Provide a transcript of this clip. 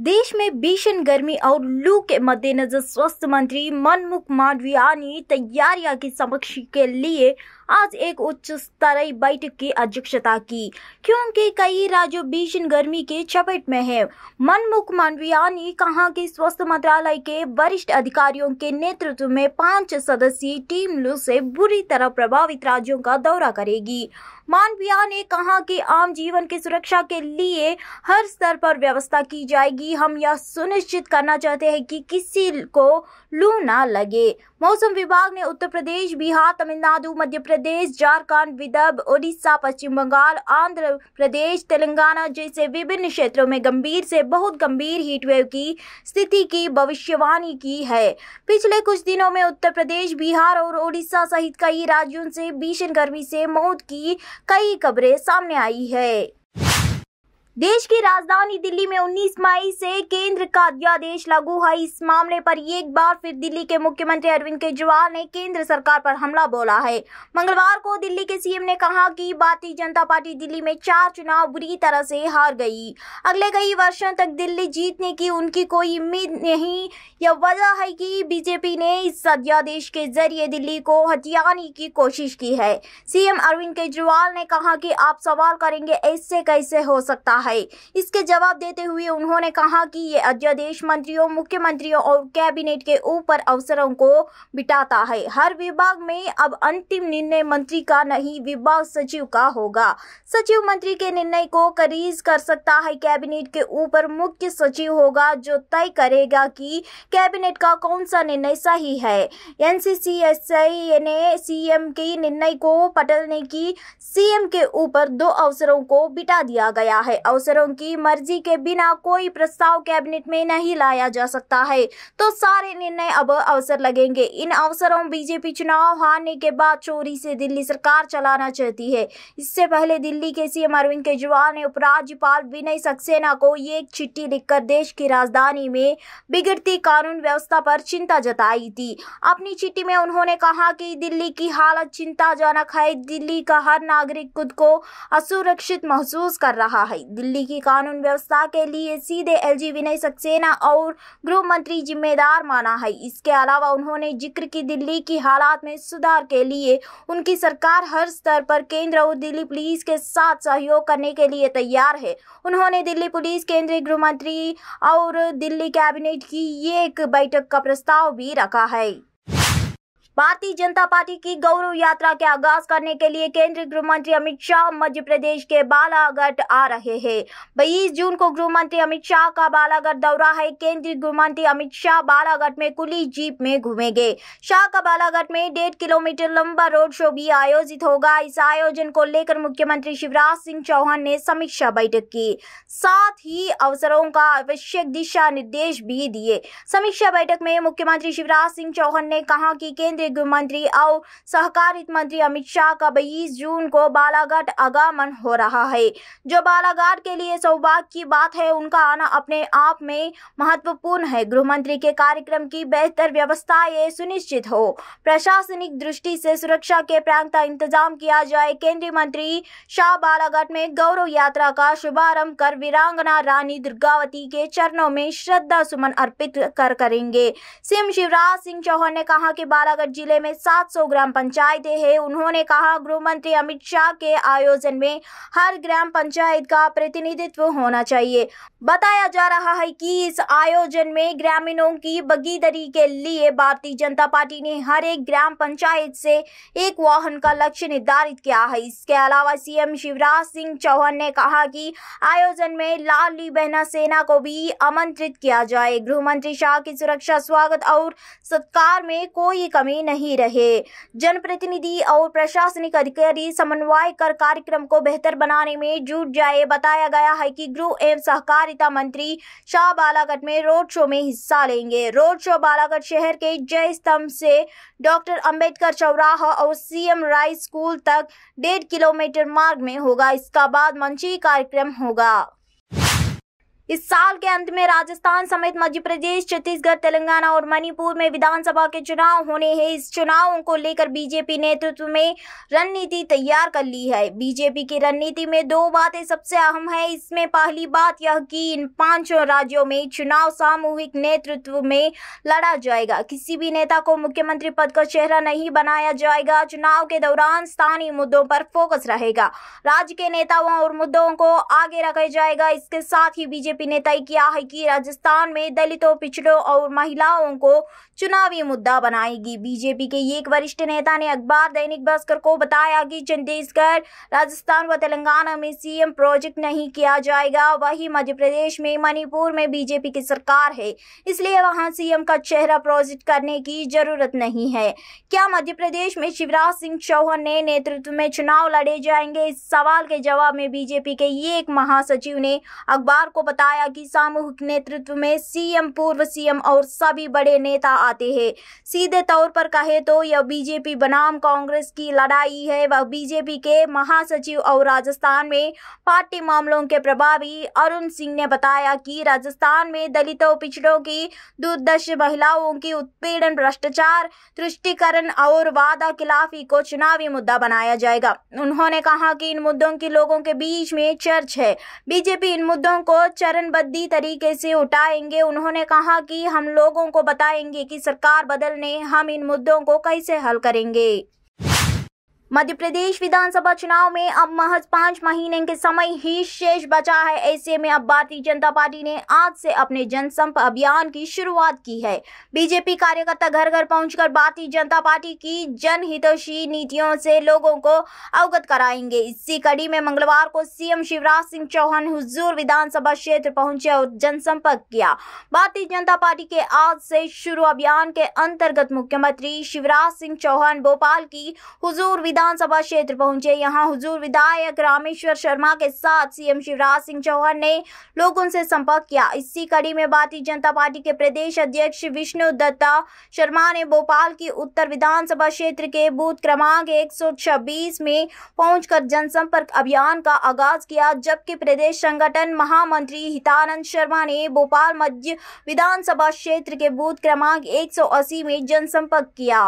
देश में भीषण गर्मी और लू के मद्देनजर स्वास्थ्य मंत्री मनमुख मांडविया ने तैयारियां की समक्ष के लिए आज एक उच्च स्तरीय बैठक की अध्यक्षता की क्योंकि कई राज्य भीषण गर्मी के चपेट में हैं। मनमुख मांडविया ने कहा कि स्वास्थ्य मंत्रालय के वरिष्ठ अधिकारियों के नेतृत्व में पांच सदस्यीय टीम लू से बुरी तरह प्रभावित राज्यों का दौरा करेगी मानविया ने कहा कि आम जीवन की सुरक्षा के लिए हर स्तर पर व्यवस्था की जाएगी हम यह सुनिश्चित करना चाहते हैं कि किसी को लू ना लगे मौसम विभाग ने उत्तर प्रदेश बिहार तमिलनाडु मध्य प्रदेश झारखंड विदर्भ उड़ीसा पश्चिम बंगाल आंध्र प्रदेश तेलंगाना जैसे विभिन्न क्षेत्रों में गंभीर से बहुत गंभीर हीटवेव की स्थिति की भविष्यवाणी की है पिछले कुछ दिनों में उत्तर प्रदेश बिहार और ओडिशा सहित कई राज्यों से भीषण गर्मी से मौत की कई खबरें सामने आई है देश की राजधानी दिल्ली में 19 मई से केंद्र का अध्यादेश लागू है इस मामले पर एक बार फिर दिल्ली के मुख्यमंत्री अरविंद केजरीवाल ने केंद्र सरकार पर हमला बोला है मंगलवार को दिल्ली के सीएम ने कहा कि भारतीय जनता पार्टी दिल्ली में चार चुनाव बुरी तरह से हार गई अगले कई वर्षों तक दिल्ली जीतने की उनकी कोई उम्मीद नहीं यह वजह है कि बीजेपी ने इस अध्यादेश के जरिए दिल्ली को हथियाने की कोशिश की है सीएम अरविंद केजरीवाल ने कहा कि आप सवाल करेंगे ऐसे कैसे हो सकता है है इसके जवाब देते हुए उन्होंने कहा कि ये अध्यादेश मंत्रियों मुख्यमंत्रियों और कैबिनेट के ऊपर अवसरों को बिटाता है हर विभाग में अब अंतिम निर्णय मंत्री का नहीं विभाग सचिव का होगा सचिव मंत्री के निर्णय को करीज कर सकता है कैबिनेट के ऊपर मुख्य सचिव होगा जो तय करेगा कि कैबिनेट का कौन सा निर्णय सही है सी ने सीएम के निर्णय को पटलने की सीएम के ऊपर दो अवसरों को बिटा दिया गया है अवसरों की मर्जी के बिना कोई प्रस्ताव कैबिनेट में नहीं लाया जा सकता है तो सारे निर्णय अब अवसर लगेंगे इन अवसरों बीजेपी चुनाव हारने के बाद चोरी से दिल्ली सरकार चलाना चाहती है इससे पहले दिल्ली के सीएम अरविंद केजरीवाल ने उपराज्यपाल विनय सक्सेना को ये एक चिट्ठी लिखकर देश की राजधानी में बिगड़ती कानून व्यवस्था पर चिंता जताई थी अपनी चिट्ठी में उन्होंने कहा कि दिल्ली की हालत चिंताजनक है दिल्ली का हर नागरिक खुद को असुरक्षित महसूस कर रहा है दिल्ली की कानून व्यवस्था के लिए सीधे एलजी विनय सक्सेना और गृह मंत्री जिम्मेदार माना है इसके अलावा उन्होंने जिक्र की दिल्ली की हालात में सुधार के लिए उनकी सरकार हर स्तर पर केंद्र और दिल्ली पुलिस के साथ सहयोग करने के लिए तैयार है उन्होंने दिल्ली पुलिस केंद्रीय गृह मंत्री और दिल्ली कैबिनेट की एक बैठक का प्रस्ताव भी रखा है भारतीय जनता पार्टी की गौरव यात्रा के आगाज करने के लिए केंद्रीय गृह मंत्री अमित शाह मध्य प्रदेश के बालाघाट आ रहे हैं बीस जून को गृह मंत्री अमित शाह का बालाघाट दौरा है केंद्रीय गृह मंत्री अमित शाह बालाघाट में कुली जीप में घूमेंगे शाह का बालाघाट में डेढ़ किलोमीटर लंबा रोड शो भी आयोजित होगा इस आयोजन को लेकर मुख्यमंत्री शिवराज सिंह चौहान ने समीक्षा बैठक की साथ ही अवसरों का आवश्यक दिशा निर्देश भी दिए समीक्षा बैठक में मुख्यमंत्री शिवराज सिंह चौहान ने कहा की केंद्र केंद्रीय गृह मंत्री और सहकारित मंत्री अमित शाह का बीस जून को बालाघाट आगमन हो रहा है जो बालाघाट के लिए सौभाग्य की बात है उनका आना अपने आप में महत्वपूर्ण है गृह मंत्री के कार्यक्रम की बेहतर व्यवस्था ये सुनिश्चित हो प्रशासनिक दृष्टि से सुरक्षा के प्रांत इंतजाम किया जाए केंद्रीय मंत्री शाह बालाघाट में गौरव यात्रा का शुभारंभ कर वीरांगना रानी दुर्गावती के चरणों में श्रद्धा सुमन अर्पित कर करेंगे सिम शिवराज सिंह चौहान ने कहा कि बालाघाट जिले में 700 ग्राम पंचायतें हैं उन्होंने कहा गृह मंत्री अमित शाह के आयोजन में हर ग्राम पंचायत का प्रतिनिधित्व होना चाहिए बताया जा रहा है कि इस आयोजन में ग्रामीणों की बगीदरी के लिए भारतीय जनता पार्टी ने हर एक ग्राम पंचायत से एक वाहन का लक्ष्य निर्धारित किया है इसके अलावा सीएम शिवराज सिंह चौहान ने कहा कि आयोजन में लाली बहना सेना को भी आमंत्रित किया जाए गृह मंत्री शाह की सुरक्षा स्वागत और सत्कार में कोई कमी नहीं रहे जनप्रतिनिधि और प्रशासनिक अधिकारी समन्वय कर कार्यक्रम को बेहतर बनाने में जुट जाए बताया गया है कि गृह एवं सहकारिता मंत्री शाह बालाघाट में रोड शो में हिस्सा लेंगे रोड शो बालाघाट शहर के जय स्तंभ से डॉक्टर अम्बेडकर चौराहा और सीएम राय स्कूल तक डेढ़ किलोमीटर मार्ग में होगा इसका बाद मंची कार्यक्रम होगा इस साल के अंत में राजस्थान समेत मध्य प्रदेश छत्तीसगढ़ तेलंगाना और मणिपुर में विधानसभा के चुनाव होने हैं इस चुनावों को लेकर बीजेपी नेतृत्व में रणनीति तैयार कर ली है बीजेपी की रणनीति में दो बातें सबसे अहम है इसमें पहली बात यह कि इन पांचों राज्यों में चुनाव सामूहिक नेतृत्व में लड़ा जाएगा किसी भी नेता को मुख्यमंत्री पद का चेहरा नहीं बनाया जाएगा चुनाव के दौरान स्थानीय मुद्दों पर फोकस रहेगा राज्य के नेताओं और मुद्दों को आगे रखा जाएगा इसके साथ ही बीजेपी बीजेपी ने तय किया है कि राजस्थान में दलितों पिछड़ों और महिलाओं को चुनावी मुद्दा बनाएगी बीजेपी के एक वरिष्ठ नेता ने अखबार दैनिक भास्कर को बताया कि छत्तीसगढ़ राजस्थान व तेलंगाना में सीएम प्रोजेक्ट नहीं किया जाएगा वही मध्य प्रदेश में मणिपुर में बीजेपी की सरकार है इसलिए वहाँ सीएम का चेहरा प्रोजेक्ट करने की जरूरत नहीं है क्या मध्य प्रदेश में शिवराज सिंह चौहान ने नेतृत्व में चुनाव लड़े जाएंगे इस सवाल के जवाब में बीजेपी के एक महासचिव ने अखबार को बताया बताया कि सामूहिक नेतृत्व में सीएम पूर्व सीएम और सभी बड़े नेता आते हैं सीधे तौर पर कहे तो यह बीजेपी बनाम कांग्रेस की लड़ाई है वह बीजेपी के महासचिव और राजस्थान में पार्टी मामलों के प्रभावी अरुण सिंह ने बताया कि राजस्थान में दलितों पिछड़ों की दुर्दश महिलाओं की उत्पीड़न भ्रष्टाचार तुष्टिकरण और वादा खिलाफी को चुनावी मुद्दा बनाया जाएगा उन्होंने कहा कि इन मुद्दों की लोगों के बीच में चर्च है बीजेपी इन मुद्दों को चर्च चरणबद्धी तरीके से उठाएंगे उन्होंने कहा कि हम लोगों को बताएंगे कि सरकार बदलने हम इन मुद्दों को कैसे हल करेंगे मध्य प्रदेश विधानसभा चुनाव में अब महज पांच महीने के समय ही शेष बचा है ऐसे में अब भारतीय जनता पार्टी ने आज से अपने जनसंपर्क अभियान की शुरुआत की है बीजेपी कार्यकर्ता घर घर पहुंचकर भारतीय जनता पार्टी की जनहित नीतियों से लोगों को अवगत कराएंगे इसी कड़ी में मंगलवार को सीएम शिवराज सिंह चौहान हुजूर विधानसभा क्षेत्र पहुंचे और जनसंपर्क किया भारतीय जनता पार्टी के आज से शुरू अभियान के अंतर्गत मुख्यमंत्री शिवराज सिंह चौहान भोपाल की हुजूर विधान विधानसभा क्षेत्र पहुंचे यहां हुजूर विधायक रामेश्वर शर्मा के साथ सीएम शिवराज सिंह चौहान ने लोगों से संपर्क किया इसी कड़ी में भारतीय जनता पार्टी के प्रदेश अध्यक्ष विष्णु दत्ता शर्मा ने भोपाल की उत्तर विधानसभा क्षेत्र के बूथ क्रमांक एक में पहुंचकर जनसंपर्क अभियान का आगाज किया जबकि प्रदेश संगठन महामंत्री हितानंद शर्मा ने भोपाल मध्य विधानसभा क्षेत्र के बूथ क्रमांक एक में जनसंपर्क किया